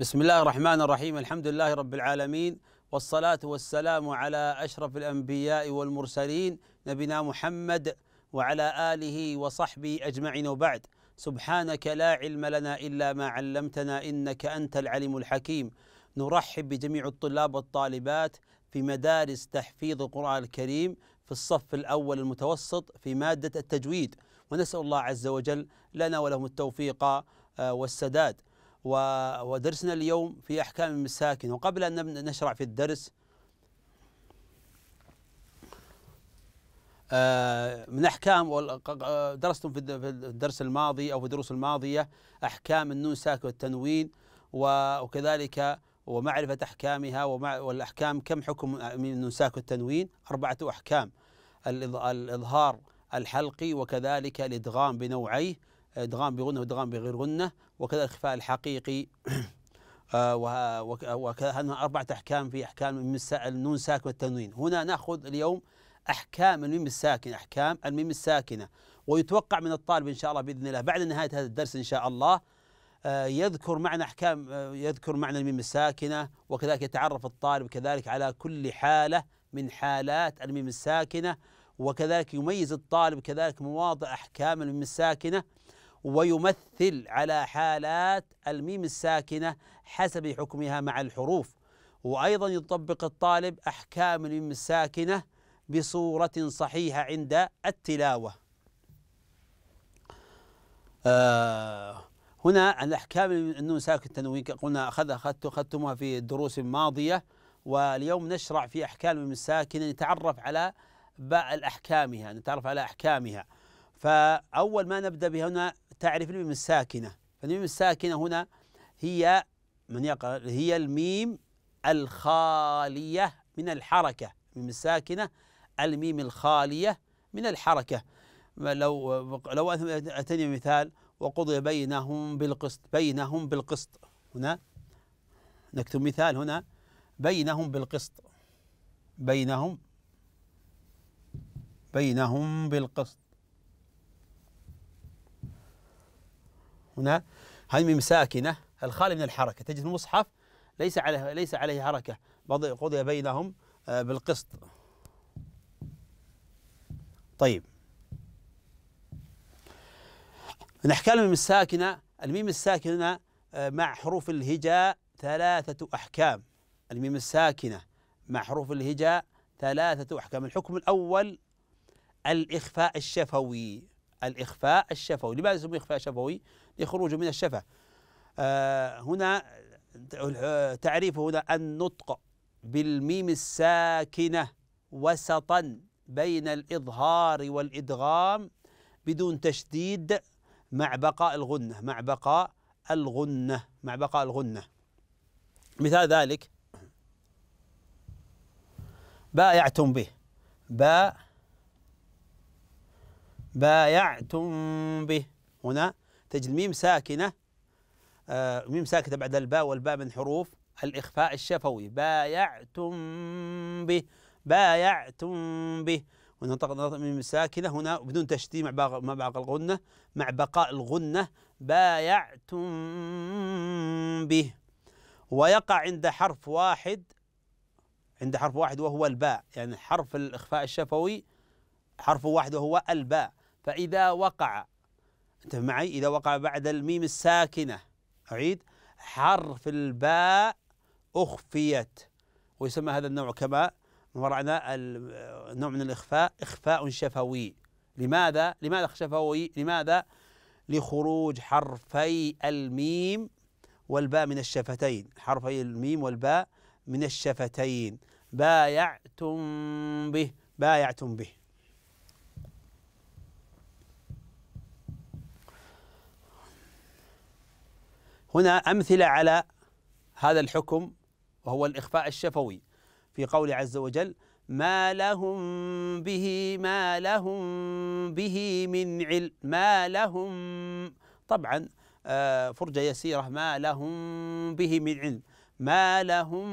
بسم الله الرحمن الرحيم الحمد لله رب العالمين والصلاة والسلام على أشرف الأنبياء والمرسلين نبينا محمد وعلى آله وصحبه أجمعين وبعد سبحانك لا علم لنا إلا ما علمتنا إنك أنت العليم الحكيم نرحب بجميع الطلاب والطالبات في مدارس تحفيظ القرآن الكريم في الصف الأول المتوسط في مادة التجويد ونسأل الله عز وجل لنا ولهم التوفيق والسداد ودرسنا اليوم في أحكام المساكن وقبل أن نشرع في الدرس آه، من أحكام درستم في الدرس الماضي أو في الدروس الماضية أحكام النون ساكن والتنوين وكذلك ومعرفة أحكامها والأحكام كم حكم من النون ساكن والتنوين أربعة أحكام الإظهار الحلقي وكذلك الإدغام بنوعيه إدغام بغنة وإدغام بغير غنة وكذا الخفاء الحقيقي آه، وكذا أربعة أحكام في أحكام الميم النون ساكن والتنوين هنا نأخذ اليوم أحكام الميم الساكنة أحكام الميم الساكنة ويتوقع من الطالب إن شاء الله بإذن الله بعد نهاية هذا الدرس إن شاء الله آه، يذكر معنى أحكام آه، يذكر معنى الميم الساكنة وكذلك يتعرف الطالب كذلك على كل حالة من حالات الميم الساكنة وكذلك يميز الطالب كذلك مواضع أحكام الميم الساكنة ويمثل على حالات الميم الساكنة حسب حكمها مع الحروف وأيضا يطبق الطالب أحكام الميم الساكنة بصورة صحيحة عند التلاوة آه هنا الأحكام النون ساكن التنوين قلنا أخذ أخذت أخذتمها في الدروس الماضية واليوم نشرع في أحكام الميم الساكنة نتعرف على الأحكامها نتعرف على أحكامها فأول ما نبدأ به هنا تعرف الميم الساكنة فالميم الساكنة هنا هي من يقرأ هي الميم الخالية من الحركة الميم الساكنة الميم الخالية من الحركة لو لو أتني مثال وقضي بينهم بالقسط بينهم بالقسط هنا نكتب مثال هنا بينهم بالقسط بينهم بينهم بالقسط هنا همم ساكنة الخالي من الحركة تجد في المصحف ليس عليه ليس عليه حركة قضي بينهم آه، بالقسط طيب من أحكام الميم الساكنة الميم الساكنة مع حروف الهجاء ثلاثة أحكام الميم الساكنة مع حروف الهجاء ثلاثة أحكام الحكم الأول الإخفاء الشفوي الإخفاء الشفوي لماذا يسمى إخفاء شفوي لخروج من الشفة آه، هنا تعريفه هنا النطق بالميم الساكنة وسطا بين الإظهار والإدغام بدون تشديد مع بقاء الغنة مع بقاء الغنة مع بقاء الغنة مثال ذلك بايعتم به باء بايعتم به هنا تجد ميم ساكنة آه ميم ساكنة بعد الباء والباء من حروف الإخفاء الشفوي بايعتم به بايعتم به ونطق ميم ساكنة هنا بدون تشديد مع مع بقاء الغنة مع بقاء الغنة بايعتم به ويقع عند حرف واحد عند حرف واحد وهو الباء يعني حرف الإخفاء الشفوي حرف واحد وهو الباء فإذا وقع انتبه معي إذا وقع بعد الميم الساكنة أعيد حرف الباء أخفيت ويسمى هذا النوع كما مرعنا النوع من الإخفاء إخفاء شفوي لماذا؟ لماذا شفوي؟ لماذا؟ لخروج حرفي الميم والباء من الشفتين حرفي الميم والباء من الشفتين بايعتم به بايعتم به هنا أمثلة على هذا الحكم وهو الإخفاء الشفوي في قوله عز وجل ما لهم به ما لهم به من علم ما لهم طبعا آه، فرجة يسيرة ما لهم به من علم ما لهم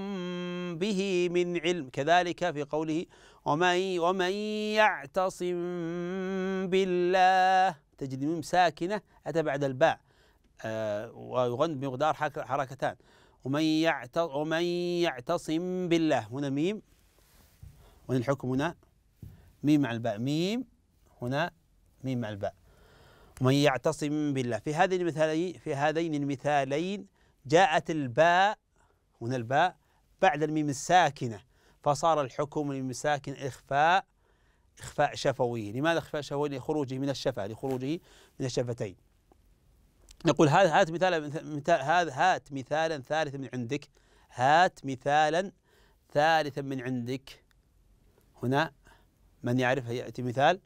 به من علم كذلك في قوله ومن ومن يعتصم بالله تجد الميم ساكنة أتى بعد الباء آه، ويغن بمقدار حركتان ومن ومن يعتصم بالله هنا ميم وين الحكم هنا ميم مع الباء ميم هنا ميم مع الباء ومن يعتصم بالله في هذين المثالين في هذين المثالين جاءت الباء هنا الباء بعد الميم الساكنه فصار الحكم للميم الساكن اخفاء اخفاء شفوي لماذا اخفاء شفوي لخروجه من الشفه لخروجه من الشفتين نقول هات هات مثالا هذا هات مثالا ثالثا من عندك هات مثالا ثالثا من عندك هنا من يعرف يأتي مثال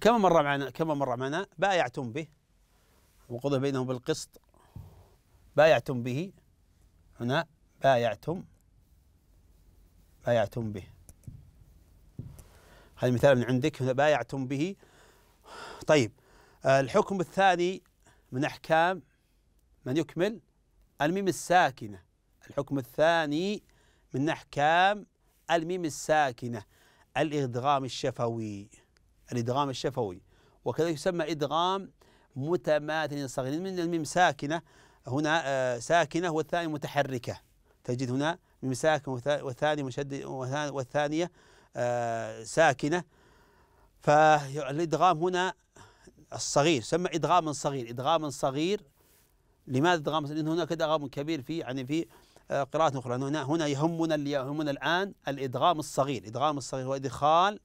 كما مر معنا كما مر معنا بايعتم به وقضى بينهم بالقسط بايعتم به هنا بايعتم بايعتم به هذا مثال من عندك هنا بايعتم به طيب آه، الحكم الثاني من أحكام من يكمل الميم الساكنة الحكم الثاني من أحكام الميم الساكنة الإدغام الشفوي الإدغام الشفوي وكذلك يسمى إدغام متماثل صغير من الميم ساكنة هنا آه، ساكنة والثانية متحركة تجد هنا ميم ساكنة والثانية مشدد والثانية آه، ساكنة فالإدغام هنا الصغير سمى إدغام صغير إدغام صغير لماذا إدغام صغير؟ لأن هناك إدغام كبير في يعني في آه، قراءات أخرى هنا هنا يهمنا اللي يهمنا الآن الإدغام الصغير إدغام الصغير هو إدخال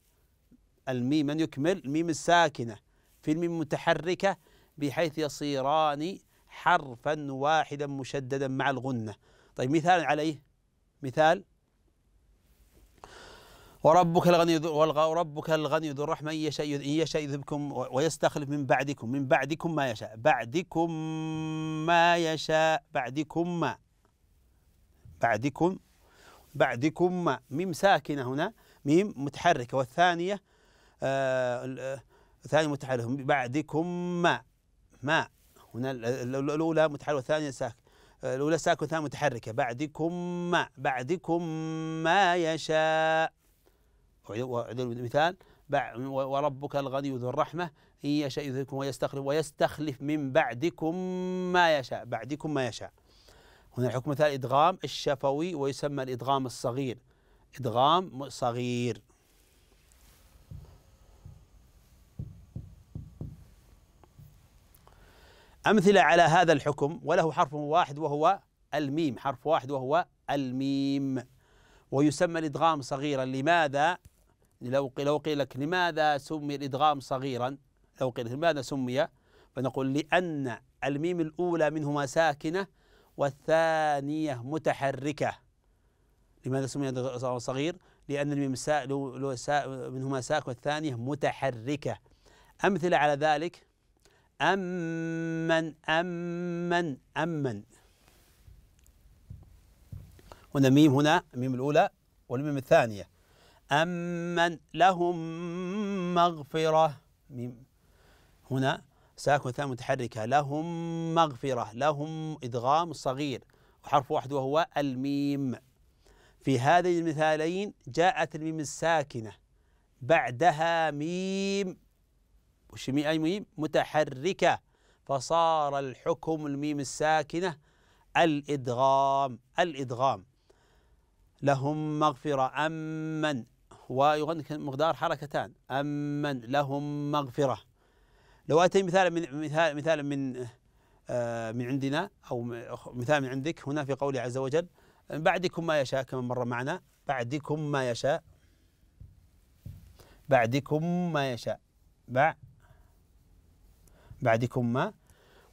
الميم من يعني يكمل الميم الساكنة في الميم المتحركة بحيث يصيران حرفا واحدا مشددا مع الغنة طيب مثال عليه مثال وربك الغني ذو وربك الغني ذو الرحمة إن يشاء يشاء يذهبكم ويستخلف من بعدكم من بعدكم ما يشاء بعدكم ما يشاء بعدكم ما بعدكم بعدكم ما ميم ساكنة هنا ميم متحركة والثانية آه, آه، الثانية متحركة بعدكم ما ما هنا الأولى متحركة والثانية ساكنة آه، الأولى ساكنة والثانية متحركة بعدكم ما بعدكم ما يشاء وعدل المثال وربك الغني ذو الرحمة إن يشاء يذهبكم ويستخلف ويستخلف من بعدكم ما يشاء بعدكم ما يشاء هنا الحكم مثال إدغام الشفوي ويسمى الإدغام الصغير إدغام صغير أمثلة على هذا الحكم وله حرف واحد وهو الميم حرف واحد وهو الميم ويسمى الإدغام صغيرا لماذا؟ لو لو قيل لك لماذا سمي الادغام صغيرا؟ لو قيل لماذا سمي؟ فنقول لان الميم الاولى منهما ساكنه والثانيه متحركه. لماذا سمي الادغام صغير؟ لان الميم سا لو سا منهما ساك والثانيه متحركه. امثله على ذلك امن امن امن هنا ميم هنا الميم الاولى والميم الثانيه أمن لهم مغفرة هنا ساكن ثاء متحركة لهم مغفرة لهم إدغام صغير وحرف واحد وهو الميم في هذين المثالين جاءت الميم الساكنة بعدها ميم وش أي ميم متحركة فصار الحكم الميم الساكنة الإدغام الإدغام لهم مغفرة أمن ويغني مقدار حركتان أمن لهم مغفرة لو أتي مثالا من مثال مثالا من آه، من عندنا أو مثال من عندك هنا في قوله عز وجل بعدكم ما يشاء كما مر معنا بعدكم ما يشاء بعدكم ما يشاء بع بعدكم ما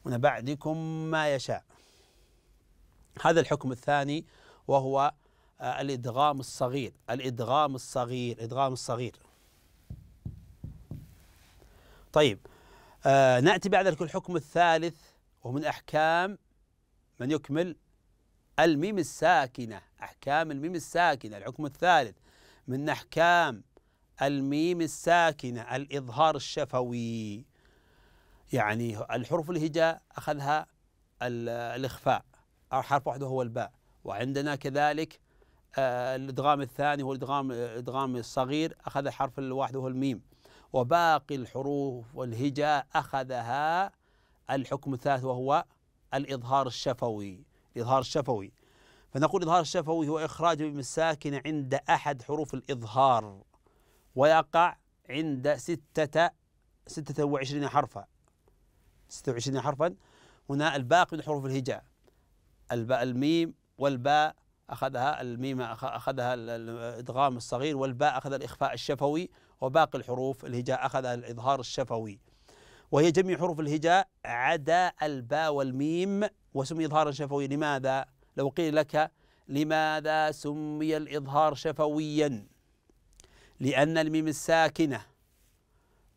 هنا بعدكم ما يشاء هذا الحكم الثاني وهو آه، الادغام الصغير الادغام الصغير ادغام الصغير طيب آه ناتي بعد ذلك الحكم الثالث ومن احكام من يكمل الميم الساكنه احكام الميم الساكنه الحكم الثالث من احكام الميم الساكنه الاظهار الشفوي يعني الحروف الهجاء اخذها الاخفاء حرف واحد وهو الباء وعندنا كذلك آه، الادغام الثاني هو الادغام الادغام الصغير اخذ حرف الواحد وهو الميم وباقي الحروف والهجاء اخذها الحكم الثالث وهو الاظهار الشفوي الاظهار الشفوي فنقول الاظهار الشفوي هو اخراج الساكنه عند احد حروف الاظهار ويقع عند ستة ستة وعشرين حرفا ستة وعشرين حرفا هنا الباقي من حروف الهجاء الميم والباء أخذها الميمة أخذها الإدغام الصغير والباء أخذ الإخفاء الشفوي وباقي الحروف الهجاء أخذها الإظهار الشفوي وهي جميع حروف الهجاء عدا الباء والميم وسمي إظهارا شفويا لماذا؟ لو قيل لك لماذا سمي الإظهار شفويا؟ لأن الميم الساكنة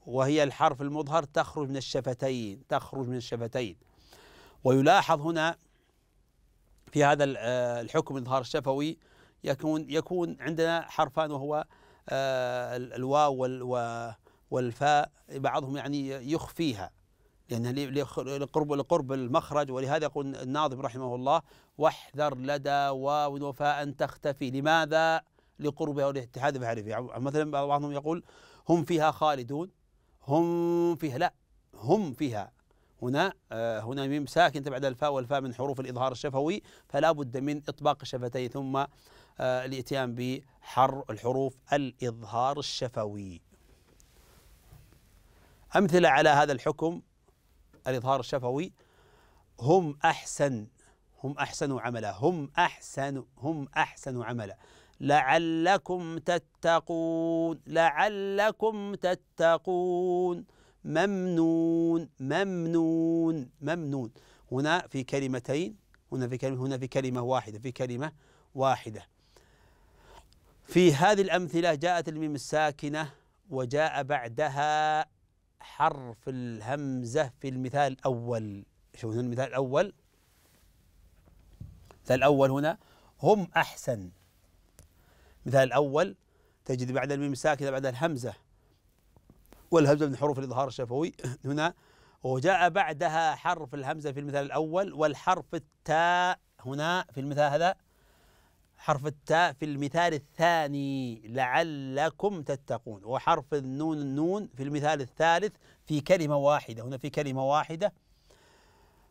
وهي الحرف المظهر تخرج من الشفتين تخرج من الشفتين ويلاحظ هنا في هذا آه، الحكم الاظهار الشفوي يكون يكون عندنا حرفان وهو آه، الواو والفاء بعضهم يعني يخفيها لأنها لقرب لقرب المخرج ولهذا يقول الناظم رحمه الله واحذر لدى واو وفاء ان تختفي لماذا لقربها والاتحاد بحرفها يعني مثلا بعضهم يقول هم فيها خالدون هم فيها لا هم فيها هنا آه، هنا ميم ساكن تبعد الفاء والفاء من حروف الإظهار الشفوي فلا بد من إطباق الشفتين ثم آه، الإتيان بحر الحروف الإظهار الشفوي أمثلة على هذا الحكم الإظهار الشفوي هم أحسن هم أحسن عملا هم أحسن هم أحسن عملا لعلكم تتقون لعلكم تتقون ممنون ممنون ممنون هنا في كلمتين هنا في كلمة هنا في كلمة واحدة في كلمة واحدة في هذه الأمثلة جاءت الميم الساكنة وجاء بعدها حرف الهمزة في المثال الأول شوف هنا المثال الأول المثال الأول هنا هم أحسن مثال الأول تجد بعد الميم الساكنة بعد الهمزة والهمزة من حروف الإظهار الشفوي هنا وجاء بعدها حرف الهمزة في المثال الأول والحرف التاء هنا في المثال هذا حرف التاء في المثال الثاني لعلكم تتقون وحرف النون النون في المثال الثالث في كلمة واحدة هنا في كلمة واحدة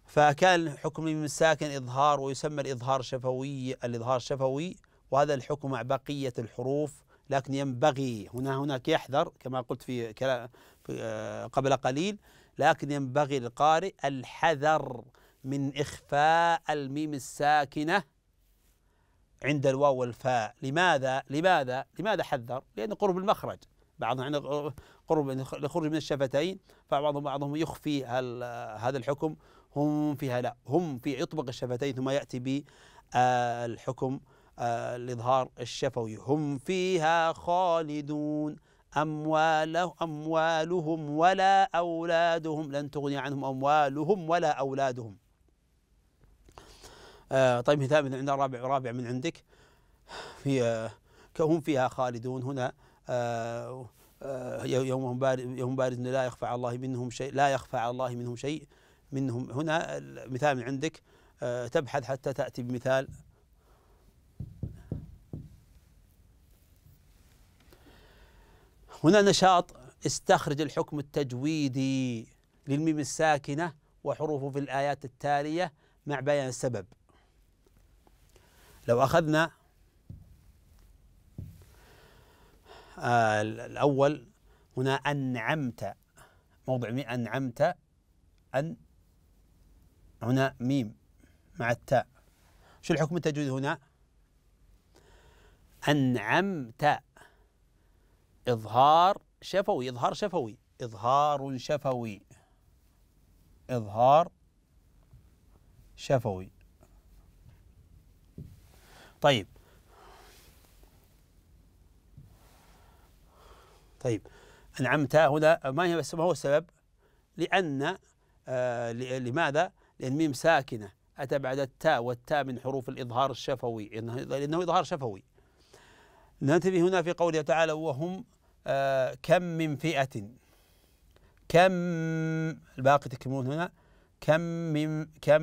فكان حكم الساكن إظهار ويسمى الإظهار الشفوي الإظهار الشفوي وهذا الحكم مع بقية الحروف لكن ينبغي هنا هناك يحذر كما قلت في آه، قبل قليل لكن ينبغي للقارئ الحذر من إخفاء الميم الساكنة عند الواو والفاء لماذا لماذا لماذا حذر لأن قرب المخرج بعضهم عند يعني قرب الخروج من الشفتين فبعضهم بعضهم يخفي هذا الحكم هم فيها لا هم في يطبق الشفتين ثم يأتي بالحكم آه الإظهار الشفوي هم فيها خالدون أمواله أموالهم ولا أولادهم لن تغني عنهم أموالهم ولا أولادهم آه طيب هتام من عندنا رابع رابع من عندك في آه هم فيها خالدون هنا آه آه يوم بارد يوم لا يخفى على الله منهم شيء لا يخفى على الله منهم شيء منهم هنا مثال من عندك آه، تبحث حتى تأتي بمثال هنا نشاط استخرج الحكم التجويدي للميم الساكنة وحروفه في الآيات التالية مع بيان السبب لو أخذنا آه الأول هنا أنعمت موضع مي أنعمت أن هنا ميم مع التاء شو الحكم التجويد هنا أنعمت إظهار شفوي إظهار شفوي إظهار شفوي إظهار شفوي طيب طيب أنعمت هنا ما هي ما هو السبب؟ لأن آه لماذا؟ لأن ميم ساكنة أتى بعد التاء والتاء من حروف الإظهار الشفوي لأنه إظهار شفوي ننتبه هنا في قوله تعالى وهم آه كم من فئة كم الباقي تكملون هنا كم من كم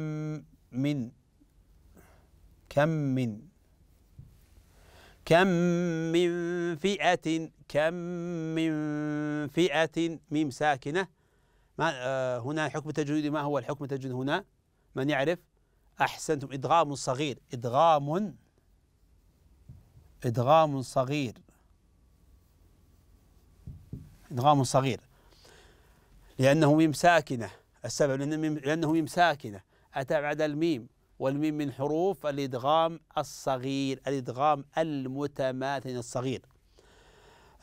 من كم من كم من فئة كم من فئة ميم ساكنة ما آه هنا حكم التجويد ما هو الحكم التجويد هنا من يعرف أحسنتم إدغام صغير إدغام إدغام صغير إدغام صغير لأنه ميم ساكنة السبب لأنه ميم ساكنة أتى بعد الميم والميم من حروف الإدغام الصغير الإدغام المتماثل الصغير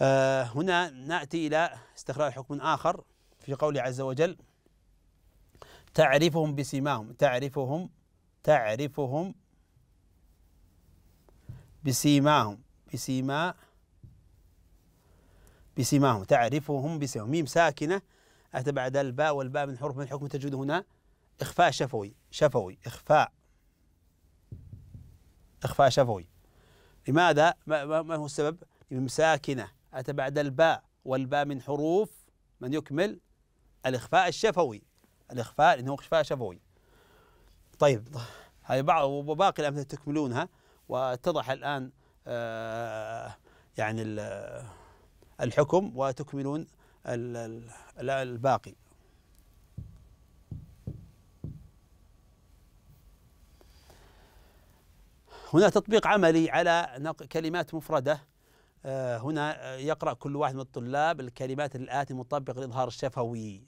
آه، هنا نأتي إلى استخراج حكم آخر في قوله عز وجل تعرفهم بسماهم تعرفهم تعرفهم بسيماهم بسيما بسيماهم تعرفهم بسيماهم ميم ساكنة أتى بعد الباء والباء من حروف من الحكم تجد هنا إخفاء شفوي شفوي إخفاء إخفاء شفوي لماذا ما, ما هو السبب ميم ساكنة أتى بعد الباء والباء من حروف من يكمل الإخفاء الشفوي الإخفاء إنه إخفاء شفوي طيب هذه بعض وباقي الأمثلة تكملونها واتضح الآن آه، يعني الحكم وتكملون الباقي هنا تطبيق عملي على كلمات مفردة آه، هنا يقرأ كل واحد من الطلاب الكلمات الآتي مطبق لإظهار الشفوي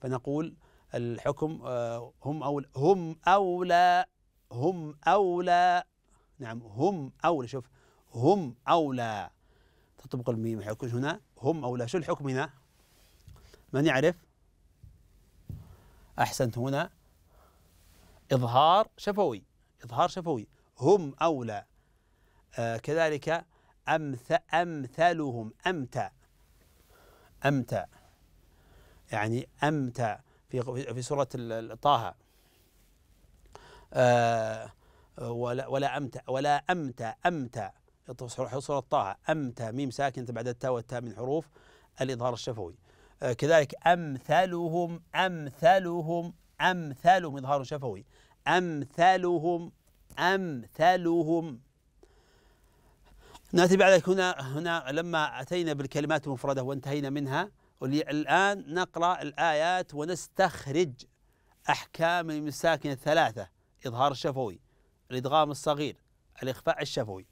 فنقول الحكم آه، هم أولى هم أولى هم أولى نعم هم أولى شوف هم أولى تطبق الميم حيكون هنا هم أولى شو الحكم هنا من يعرف أحسنت هنا إظهار شفوي إظهار شفوي هم أولى آه كذلك أمث أمثلهم أمتى أمتى يعني أمتى في في سورة طه آه ولا ولا امتى ولا امتى امتى حصول الطاعة امتى ميم ساكنة بعد التاء والتاء من حروف الإظهار الشفوي آه، كذلك أمثلهم أمثلهم أمثلهم إظهار شفوي أمثلهم أمثلهم نأتي بعد هنا هنا لما أتينا بالكلمات المفردة وانتهينا منها الآن نقرأ الآيات ونستخرج أحكام المساكن الثلاثة إظهار شفوي الإدغام الصغير الإخفاء الشفوي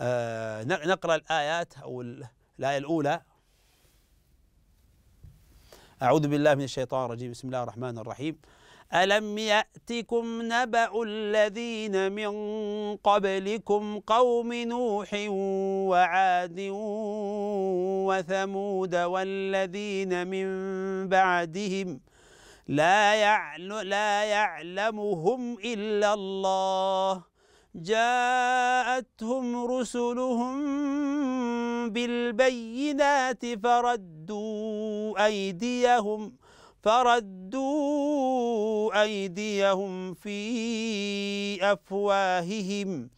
آه نقرأ الآيات أو الآية الأولى أعوذ بالله من الشيطان الرجيم بسم الله الرحمن الرحيم ألم يأتكم نبأ الذين من قبلكم قوم نوح وعاد وثمود والذين من بعدهم ۖ لا يعلم لا يعلمهم إلا الله جاءتهم رسلهم بالبينات فردوا أيديهم فردوا أيديهم في أفواههم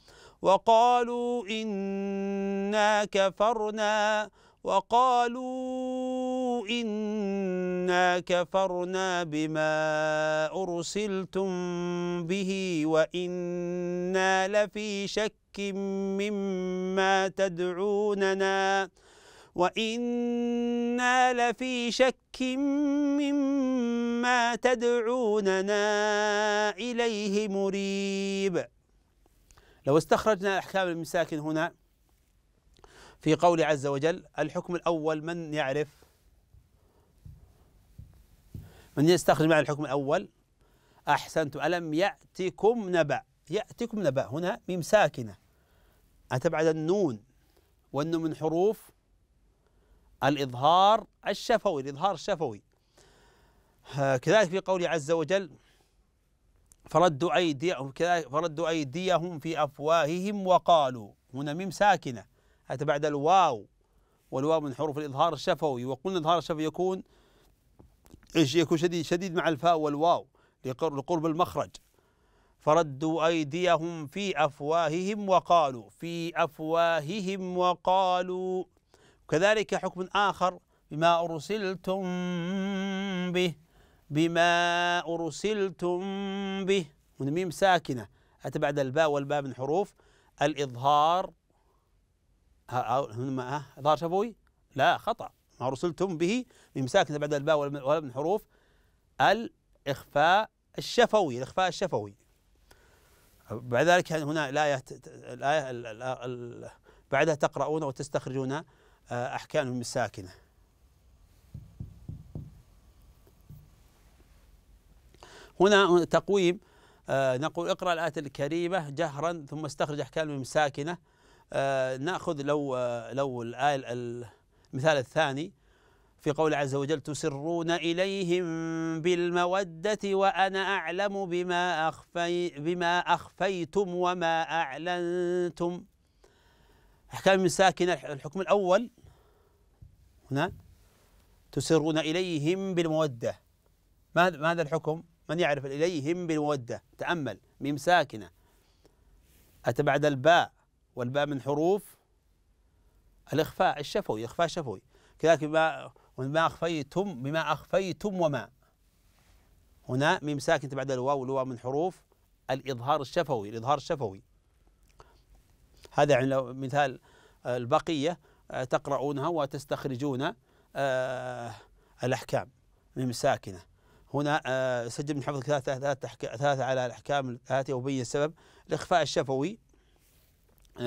وقالوا إنا كفرنا وقالوا إنا كفرنا بما أرسلتم به وإنا لفي شك مما تدعوننا وإنا لفي شك مما تدعوننا إليه مريب لو استخرجنا أحكام المساكن هنا في قول عز وجل الحكم الأول من يعرف من يستخرج معنى الحكم الأول أحسنتم ألم يأتكم نبأ يأتكم نبأ هنا ميم ساكنة أتى بعد النون والنون من حروف الإظهار الشفوي الإظهار الشفوي كذلك في قوله عز وجل فردوا أيديهم كذلك فردوا أيديهم في أفواههم وقالوا هنا ميم ساكنة أتى بعد الواو والواو من حروف الإظهار الشفوي وقلنا الإظهار الشفوي يكون ايش يكون شديد شديد مع الفاء والواو لقرب المخرج فردوا أيديهم في أفواههم وقالوا في أفواههم وقالوا كذلك حكم آخر بما أرسلتم به بما أرسلتم به من ميم ساكنة أتى بعد الباء والباء من حروف الإظهار إظهار شفوي لا خطأ ما رسلتم به بمساكن بعد الباء ولا من حروف الإخفاء الشفوي الإخفاء الشفوي بعد ذلك هنا الآية الآية بعدها تقرؤون وتستخرجون آه، أحكام مساكنه هنا تقويم آه، نقول اقرأ الآية الكريمة جهرا ثم استخرج أحكام مساكنه آه، ناخذ لو لو الآية المثال الثاني في قول عز وجل تسرون إليهم بالمودة وأنا أعلم بما أخفي بما أخفيتم وما أعلنتم أحكام ساكنة الحكم الأول هنا تسرون إليهم بالمودة ما هذا الحكم من يعرف إليهم بالمودة تأمل ميم ساكنة أتى بعد الباء والباء من حروف الإخفاء الشفوي إخفاء شفوي كذلك بما بما أخفيتم بما أخفيتم وما هنا ميم ساكنة بعد الواو الواو من حروف الإظهار الشفوي الإظهار الشفوي هذا يعني لو مثال آه، البقية آه، تقرؤونها وتستخرجون آه، الأحكام ميم ساكنة هنا سجل من حفظ ثلاثة ثلاثة ثلاثة على الأحكام الآتية وبين السبب الإخفاء الشفوي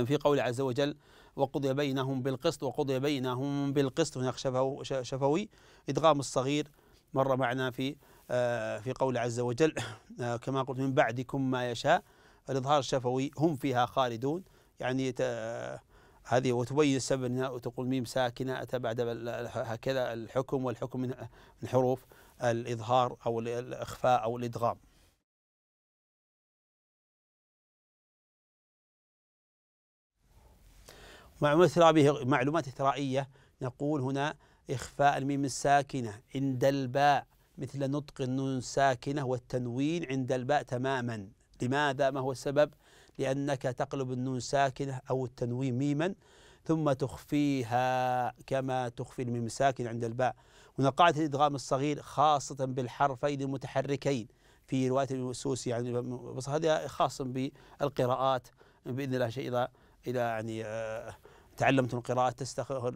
في قوله عز وجل وقضي بينهم بالقسط وقضي بينهم بالقسط هناك شفوي, شفوي إدغام الصغير مر معنا في آه، في قول عز وجل آه، كما قلت من بعدكم ما يشاء الإظهار الشفوي هم فيها خالدون يعني آه، هذه وتبين السبب وتقول ميم ساكنة أتى بعد هكذا الحكم والحكم من حروف الإظهار أو الإخفاء أو الإدغام معلومات به معلومات إثرائية نقول هنا إخفاء الميم الساكنة عند الباء مثل نطق النون الساكنة والتنوين عند الباء تماما لماذا ما هو السبب لأنك تقلب النون ساكنة أو التنوين ميما ثم تخفيها كما تخفي الميم الساكنة عند الباء هنا قاعدة الإدغام الصغير خاصة بالحرفين المتحركين في رواية السوسي يعني بس هذا خاص بالقراءات بإذن الله شيء إذا الى يعني آه، تعلمت القراءة تستخر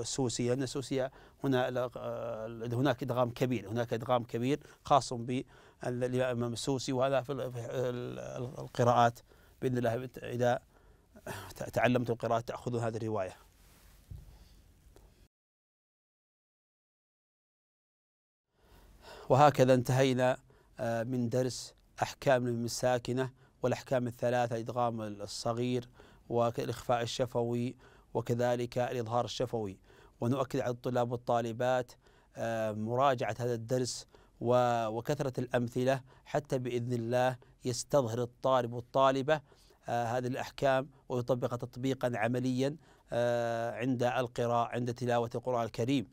السوسية لأن السوسية هنا آه، هناك إدغام كبير هناك إدغام كبير خاص بالإمام السوسي وهذا في القراءات بإذن الله إذا تعلمت القراءة تأخذون هذه الرواية وهكذا انتهينا آه، من درس أحكام المساكنة والأحكام الثلاثة إدغام الصغير والإخفاء الشفوي وكذلك الإظهار الشفوي ونؤكد على الطلاب والطالبات آه، مراجعة هذا الدرس وكثرة الأمثلة حتى بإذن الله يستظهر الطالب والطالبة آه، هذه الأحكام ويطبقها تطبيقا عمليا آه، عند القراءة عند تلاوة القرآن الكريم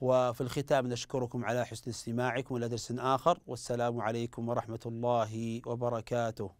وفي الختام نشكركم على حسن استماعكم إلى درس آخر والسلام عليكم ورحمة الله وبركاته